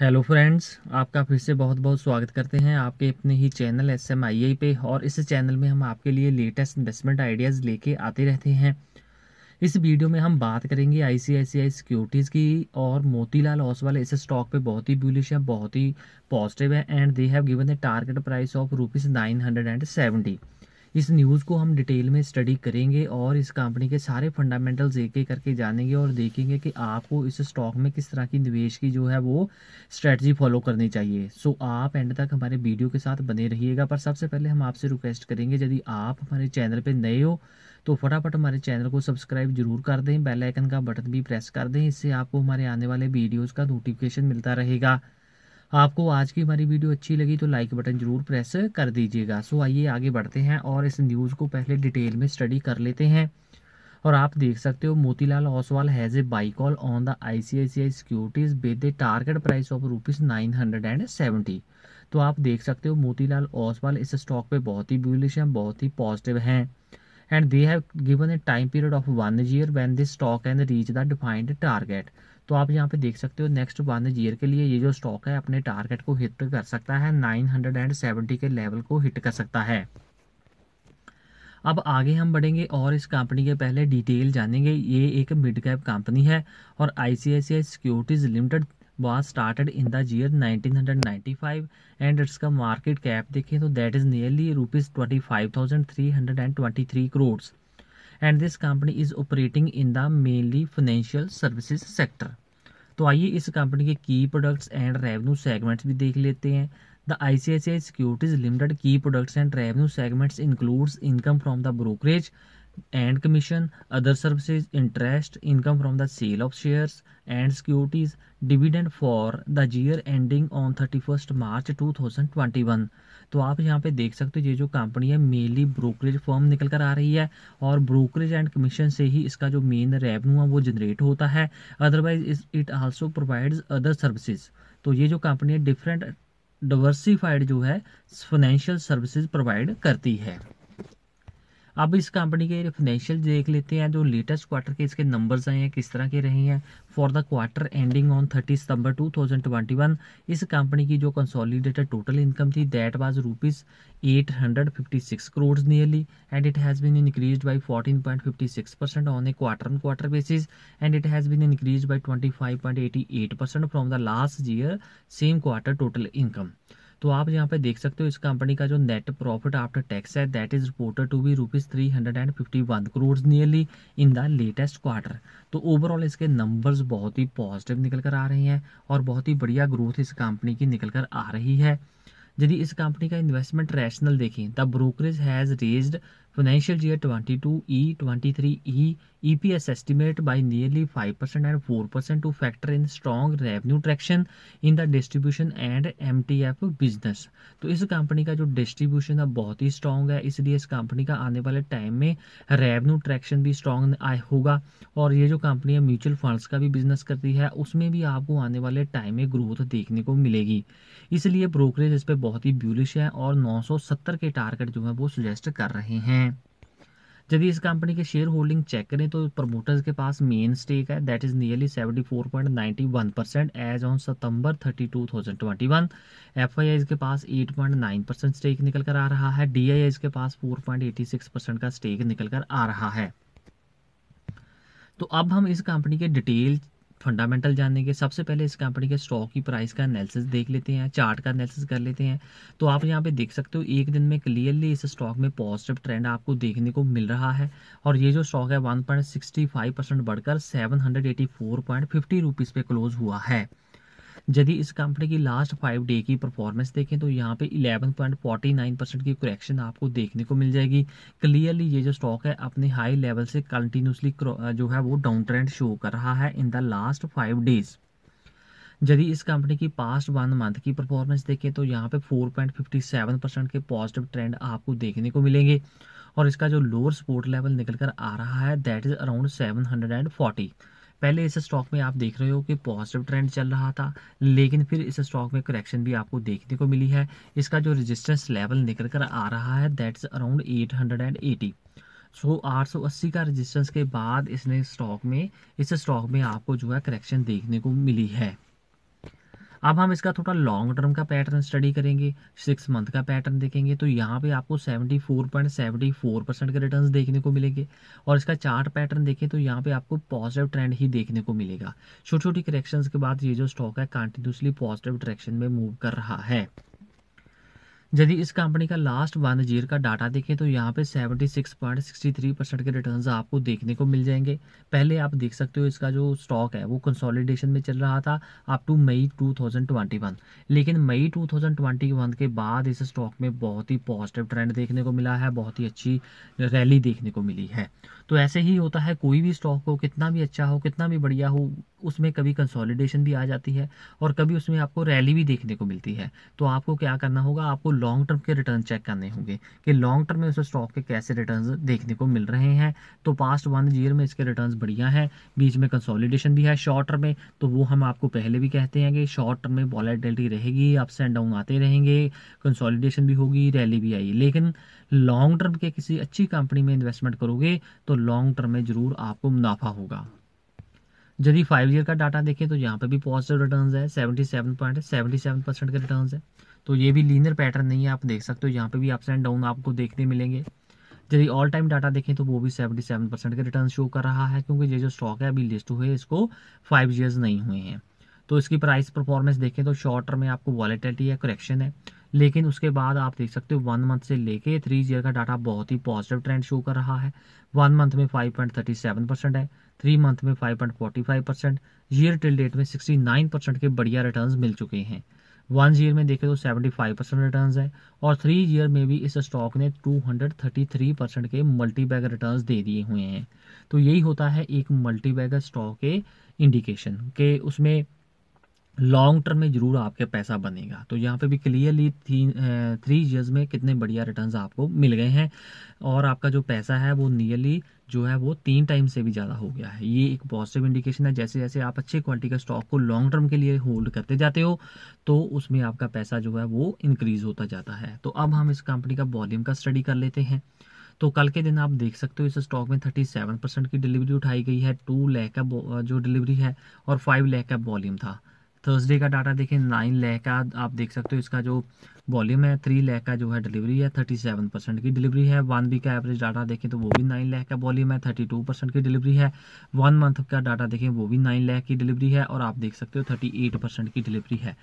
Hello friends आपका फिर से बहुत बहुत स्वागत करते हैं आपके अपने ही channel S M I I पे और इस चैनल में हम आपके लिए लेटेस्ट इन्वेस्टमेंट आइडियाज़ लेके आते रहते हैं इस वीडियो में हम बात करेंगे आई C I C I securities की और मोतीलाल ओसवाल इस स्टॉक पे बहुत ही ब्यूलिश है बहुत ही पॉजिटिव है and they have given the target price of rupees nine hundred and seventy इस न्यूज़ को हम डिटेल में स्टडी करेंगे और इस कंपनी के सारे फंडामेंटल्स एक एक करके जानेंगे और देखेंगे कि आपको इस स्टॉक में किस तरह की निवेश की जो है वो स्ट्रेटजी फॉलो करनी चाहिए सो so, आप एंड तक हमारे वीडियो के साथ बने रहिएगा पर सबसे पहले हम आपसे रिक्वेस्ट करेंगे यदि आप हमारे चैनल पर नए हो तो फटाफट हमारे चैनल को सब्सक्राइब जरूर कर दें बेल आइकन का बटन भी प्रेस कर दें इससे आपको हमारे आने वाले वीडियोस का नोटिफिकेशन मिलता रहेगा आपको आज की हमारी वीडियो अच्छी लगी तो लाइक बटन जरूर प्रेस कर दीजिएगा सो आइए आगे बढ़ते हैं और इस न्यूज़ को पहले डिटेल में स्टडी कर लेते हैं और आप देख सकते हो Motilal Oswal has a buy on the I C I C I securities with a target price of rupees nine hundred and seventy तो आप देख सकते हो मोतीलाल ओसवाल इस स्टॉक पे बहुत ही ब्यूलिश हैं बहुत ही पॉजिटिव हैं and they have given a time period of one year when this stock and reach the defined target तो आप यहाँ पे देख सकते हो नेक्स्ट वन ईयर के लिए ये जो स्टॉक है अपने टारगेट को हिट कर सकता है नाइन हंड्रेड एंड सेवेंटी के लेवल को हिट कर सकता है अब आगे हम बढ़ेंगे और इस कंपनी के पहले डिटेल जानेंगे ये एक मिड कैप कंपनी है और I securities limited was started in the year five and its का मार्केट कैप देखें तो that is nearly rupees twenty five thousand three hundred and twenty three crore and this company is operating in the mainly financial services sector तो आइए इस company के की products and revenue segments भी देख लेते हैं the I C I C I securities limited की products and revenue segments includes income from the brokerage and commission other interest income from the sale of share and securities dividend for the year ending on thirty first March two thousand twenty one तो आप यहाँ पे देख सकते हो ये जो company है मेनली ब्रोकरेज फॉर्म निकल कर आ रही है और ब्रोकरेज एंड कमीशन से ही इसका जो मेन रेवन्यू है वो जनरेट होता है otherwise it also provides other services तो ये जो कंपनी है डिफरेंट डिवर्सिफाइड जो है फाइनेंशियल सर्विसेज प्रोवाइड करती है अब इस कंपनी के फाइनेंशियल देख लेते हैं जो लेटेस्ट क्वार्टर के इसके नंबर्स आए हैं किस तरह के रहे हैं for the quarter ending on thirty September 2021 इस कंपनी की जो कंसोलिडेटेड टोटल इनकम थी that was rupees eight hundred fifty six crore nearly and it has been increase by fourteen point fifty six percent on a quarter on quarter basis and it has been increase by twenty five point eighty eight percent from the last year same quarter total income तो आप यहाँ पे देख सकते हो इस company का जो नेट प्रॉफिट आफ्टर टैक्स है that is reported to be rupees three hundred and fifty one crore nearly in the latest quarter तो ओवरऑल इसके नंबर्स बहुत ही पॉजिटिव निकल कर आ रहे हैं और बहुत ही बढ़िया ग्रोथ इस कंपनी की निकल कर आ रही है यदि इस कंपनी का इन्वेस्टमेंट रैशनल देखें the brokerage has raised financial year 22 E 23 E EPS estimate by nearly 5% and 4% to factor in strong revenue traction in the distribution and MTF business. तो इस कंपनी का जो डिस्ट्रीब्यूशन है बहुत ही स्ट्रॉन्ग है इसलिए इस कंपनी का आने वाले टाइम में रेवन्यू ट्रैक्शन भी स्ट्रॉन्ग होगा और ये जो कंपनी है म्यूचुअल फंड्स का भी बिजनेस करती है उसमें भी आपको आने वाले टाइम में ग्रोथ देखने को मिलेगी इसलिए ब्रोकरेज इस पर बहुत ही ब्यूलिश है और 970 के टारगेट जो है वो सजेस्ट कर रहे हैं जब इस कंपनी के शेयर होल्डिंग चेक करें तो प्रमोटर्स के पास मेन स्टेक है that is nearly seventy four point ninety one percent as on September thirty two thousand twenty one F I के पास eight point nine percent stake निकल कर आ रहा है डी आई के पास four point eighty six percent का स्टेक निकल कर आ रहा है तो अब हम इस कंपनी के डिटेल फंडामेंटल जानने के सबसे पहले इस कंपनी के स्टॉक की प्राइस का एनालिसिस देख लेते हैं चार्ट का एनालिसिस कर लेते हैं तो आप यहाँ पे देख सकते हो एक दिन में क्लियरली इस स्टॉक में पॉजिटिव ट्रेंड आपको देखने को मिल रहा है और ये जो स्टॉक है one point sixty five percent बढ़कर seven hundred eighty four point fifty rupees पे क्लोज हुआ है यदि इस कंपनी की लास्ट फाइव डे की परफॉर्मेंस देखें तो यहाँ पे 11.49 परसेंट की करेक्शन आपको देखने को मिल जाएगी क्लियरली ये जो स्टॉक है अपने हाई लेवल से कंटिन्यूसली जो है वो डाउन ट्रेंड शो कर रहा है in the last five days यदि इस कंपनी की पास्ट वन मंथ की परफॉर्मेंस देखें तो यहाँ पे 4.57 परसेंट के पॉजिटिव ट्रेंड आपको देखने को मिलेंगे और इसका जो लोअर सपोर्ट लेवल निकल कर आ रहा है दैट इज़ अराउंड 740 पहले इस स्टॉक में आप देख रहे हो कि पॉजिटिव ट्रेंड चल रहा था लेकिन फिर इस स्टॉक में करेक्शन भी आपको देखने को मिली है इसका जो रजिस्टेंस लेवल निकल कर आ रहा है that's around eight hundred and eighty so आठ सौ अस्सी का रजिस्टेंस के बाद इसने स्टॉक में इस स्टॉक में आपको जो है करेक्शन देखने को मिली है अब हम इसका थोड़ा लॉन्ग टर्म का पैटर्न स्टडी करेंगे सिक्स मंथ का पैटर्न देखेंगे तो यहाँ पे आपको seventy four point seventy four percent के रिटर्न देखने को मिलेंगे और इसका चार्ट पैटर्न देखें तो यहाँ पे आपको पॉजिटिव ट्रेंड ही देखने को मिलेगा छोटी छोटी करेक्शंस के बाद ये जो स्टॉक है कंटिन्यूसली पॉजिटिव डायरेक्शन में मूव कर रहा है यदि इस कंपनी का लास्ट वन ईयर का डाटा देखें तो यहाँ पे 76.63 परसेंट के रिटर्न्स आपको देखने को मिल जाएंगे पहले आप देख सकते हो इसका जो स्टॉक है वो कंसोलिडेशन में चल रहा था अप टू मई 2021 लेकिन मई 2021 के बाद इस स्टॉक में बहुत ही पॉजिटिव ट्रेंड देखने को मिला है बहुत ही अच्छी रैली देखने को मिली है तो ऐसे ही होता है कोई भी स्टॉक हो कितना भी अच्छा हो कितना भी बढ़िया हो उसमें कभी कंसोलिडेशन भी आ जाती है और कभी उसमें आपको रैली भी देखने को मिलती है तो आपको क्या करना होगा आपको लॉन्ग टर्म के रिटर्न चेक करने होंगे कि लॉन्ग टर्म में उस स्टॉक के कैसे रिटर्न देखने को मिल रहे हैं तो पास्ट वन ईयर में इसके रिटर्न बढ़िया है बीच में कंसोलिडेशन भी है शॉर्ट टर्म में तो वो हम आपको पहले भी कहते हैं कि शॉर्ट टर्म में वॉलेटिलिटी रहेगी अप्स एंड डाउन आते रहेंगे कंसोलिडेशन भी होगी रैली भी आएगी लेकिन लॉन्ग टर्म के किसी अच्छी कंपनी में इन्वेस्टमेंट करोगे तो लॉन्ग टर्म में ज़रूर आपको मुनाफा होगा यदि फाइव ईयर का डाटा देखें तो यहाँ पे भी पॉजिटिव रिटर्न है seventy seven point seventy seven percent के रिटर्न है तो ये भी लीनर पैटर्न नहीं है आप देख सकते हो यहाँ पे भी अप्स एंड डाउन आपको देखने मिलेंगे यदि ऑल टाइम डाटा देखें तो वो भी सेवेंटी सेवन परसेंट के रिटर्न शो कर रहा है क्योंकि ये जो स्टॉक है अभी लिस्ट हुए इसको फाइव ईयर्स नहीं हुए हैं तो इसकी प्राइस परफॉर्मेंस देखें तो शॉर्ट टर्म में आपको वॉलेटिलिटी है करेक्शन है लेकिन उसके बाद आप देख सकते हो वन मंथ से लेके थ्री ईयर का डाटा बहुत ही पॉजिटिव ट्रेंड शो कर रहा है वन मंथ में five point thirty seven percent है थ्री मंथ में five point forty five percent year till date में सिक्सटी नाइन परसेंट के बढ़िया रिटर्न मिल चुके हैं वन ईयर में देखें तो सेवेंटी फाइव परसेंट रिटर्न है और थ्री ईयर में भी इस स्टॉक ने two hundred thirty three percent के मल्टी बैग रिटर्न दे दिए हुए हैं तो यही होता है एक मल्टी बैग स्टॉक के इंडिकेशन के उसमें लॉन्ग टर्म में ज़रूर आपके पैसा बनेगा तो यहाँ पे भी क्लियरली थी थ्री ईयर्स में कितने बढ़िया रिटर्न्स आपको मिल गए हैं और आपका जो पैसा है वो नियरली जो है वो तीन टाइम से भी ज़्यादा हो गया है ये एक पॉजिटिव इंडिकेशन है जैसे जैसे आप अच्छे क्वालिटी का स्टॉक को लॉन्ग टर्म के लिए होल्ड करते जाते हो तो उसमें आपका पैसा जो है वो इंक्रीज़ होता जाता है तो अब हम इस कंपनी का वॉल्यूम का स्टडी कर लेते हैं तो कल के दिन आप देख सकते हो इस स्टॉक में 37 परसेंट की डिलीवरी उठाई गई है टू लैख का जो डिलीवरी है और फाइव लैख का वॉल्यूम था थर्सडे का डाटा देखें नाइन लैख का आप देख सकते हो इसका जो वॉल्यूम है थ्री लैख का जो है डिलीवरी है थर्टी सेवन परसेंट की डिलीवरी है वन वीक का एवरेज डाटा देखें तो वो भी नाइन लैख का वॉल्यूम है थर्टी टू परसेंट की डिलीवरी है वन मंथ का डाटा देखें वो भी नाइन लैख की डिलीवरी है और आप देख सकते हो थर्टी एट परसेंट की डिलीवरी है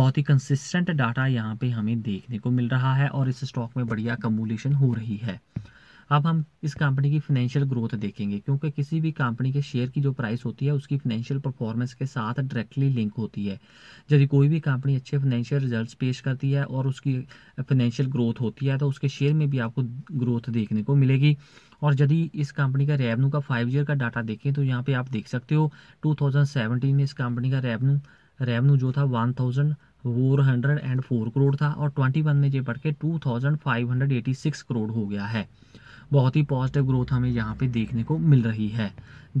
बहुत ही कंसिस्टेंट डाटा यहाँ पर हमें देखने को मिल रहा है और इस स्टॉक में बढ़िया कमोलेशन हो रही है अब हम इस कंपनी की फाइनेंशियल ग्रोथ देखेंगे क्योंकि किसी भी कंपनी के शेयर की जो प्राइस होती है उसकी फाइनेंशियल परफॉर्मेंस के साथ डायरेक्टली लिंक होती है यदि कोई भी कंपनी अच्छे फाइनेंशियल रिजल्ट पेश करती है और उसकी फाइनेंशियल ग्रोथ होती है तो उसके शेयर में भी आपको ग्रोथ देखने को मिलेगी और यदि इस कंपनी का रेवेन्यू का फाइव ईयर का डाटा देखें तो यहाँ पर आप देख सकते हो टू में इस कंपनी का रेवेन्यू रेवेन्यू जो था one thousand four hundred and four crore था और ट्वेंटी वन में ये बढ़ के two thousand five hundred eighty six crore हो गया है बहुत ही पॉजिटिव ग्रोथ हमें यहाँ पे देखने को मिल रही है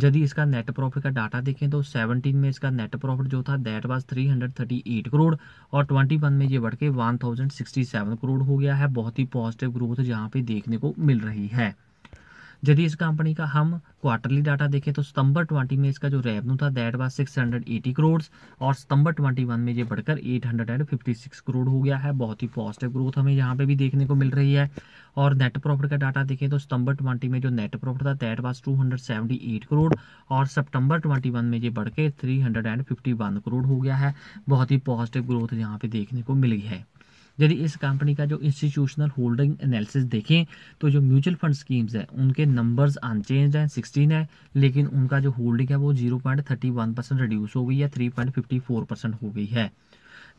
यदि इसका नेट प्रॉफिट का डाटा देखें तो 17 में इसका नेट प्रॉफिट जो था दैट वाज 338 करोड़ और 21 में ये बढ़ के वन करोड़ हो गया है बहुत ही पॉजिटिव ग्रोथ यहाँ पे देखने को मिल रही है यदि इस कंपनी का हम क्वार्टरली डाटा देखें तो सितंबर 20 में इसका जो रेवन्यू था दैट वाज 680 करोड़ और सितंबर 21 में ये बढ़कर 856 करोड़ हो गया है बहुत ही पॉजिटिव ग्रोथ हमें यहाँ पे भी देखने को मिल रही है और नेट प्रॉफिट का डाटा देखें तो सितंबर 20 में जो नेट प्रॉफिट था दैट वाज 278 करोड़ और सप्टंबर ट्वेंटी में ये बढ़ थ्री करोड़ हो गया है बहुत ही पॉजिटिव ग्रोथ यहाँ पे देखने को मिली है यदि इस कंपनी का जो इंस्टीट्यूशनल होल्डिंग एनालिसिस देखें तो जो म्यूचुअल फंड स्कीम्स हैं उनके नंबर्स अनचेंज हैं सिक्सटीन है लेकिन उनका जो होल्डिंग है वो zero point thirty one percent reduce हो गई है three point fifty four percent हो गई है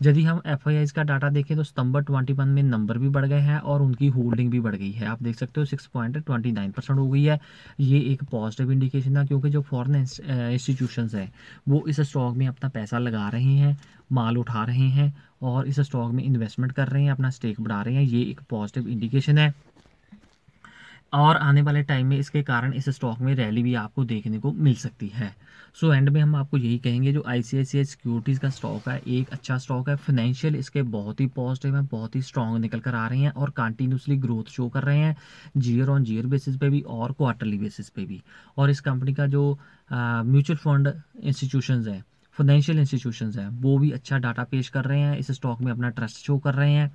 यदि हम एफ का डाटा देखें तो सितंबर 21 में नंबर भी बढ़ गए हैं और उनकी होल्डिंग भी बढ़ गई है आप देख सकते हो six point twenty nine percent हो गई है ये एक पॉजिटिव इंडिकेशन था क्योंकि जो फॉरेन इंस्टीट्यूशन हैं वो इस स्टॉक में अपना पैसा लगा रहे हैं माल उठा रहे हैं और इस स्टॉक में इन्वेस्टमेंट कर रहे हैं अपना स्टेक बढ़ा रहे हैं ये एक पॉजिटिव इंडिकेशन है और आने वाले टाइम में इसके कारण इस स्टॉक में रैली भी आपको देखने को मिल सकती है सो so, एंड में हम आपको यही कहेंगे जो आई सिक्योरिटीज़ का स्टॉक है एक अच्छा स्टॉक है फाइनेंशियल इसके बहुत ही पॉजिटिव हैं बहुत ही स्ट्रॉन्ग निकल कर आ रहे हैं और कंटिन्यूसली ग्रोथ शो कर रहे हैं जीयर ऑन जीयर बेसिस पे भी और क्वार्टरली बेसिस पे भी और इस कंपनी का जो म्यूचुअल फंड इंस्टीट्यूशन हैं फाइनेंशियल इंस्टीट्यूशन हैं वो भी अच्छा डाटा पेश कर रहे हैं इस स्टॉक में अपना ट्रस्ट शो कर रहे हैं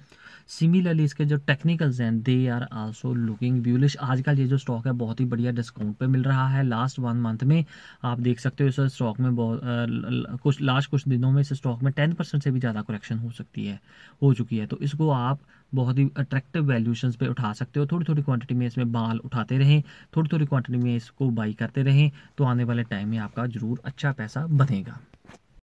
सिमिलरली इसके जो टेक्निकल्स हैं they are also looking bullish आजकल ये जो स्टॉक है बहुत ही बढ़िया डिस्काउंट पे मिल रहा है लास्ट वन मंथ में आप देख सकते हो इस स्टॉक में बहुत आ, कुछ लास्ट कुछ दिनों में इस स्टॉक में टेन परसेंट से भी ज़्यादा करेक्शन हो सकती है हो चुकी है तो इसको आप बहुत ही अट्रैक्टिव वैल्यूशन पे उठा सकते हो थोड़ी थोड़ी क्वांटिटी में इसमें बाल उठाते रहें थोड़ी थोड़ी क्वांटिटी में इसको बाई करते रहें तो आने वाले टाइम में आपका ज़रूर अच्छा पैसा बनेगा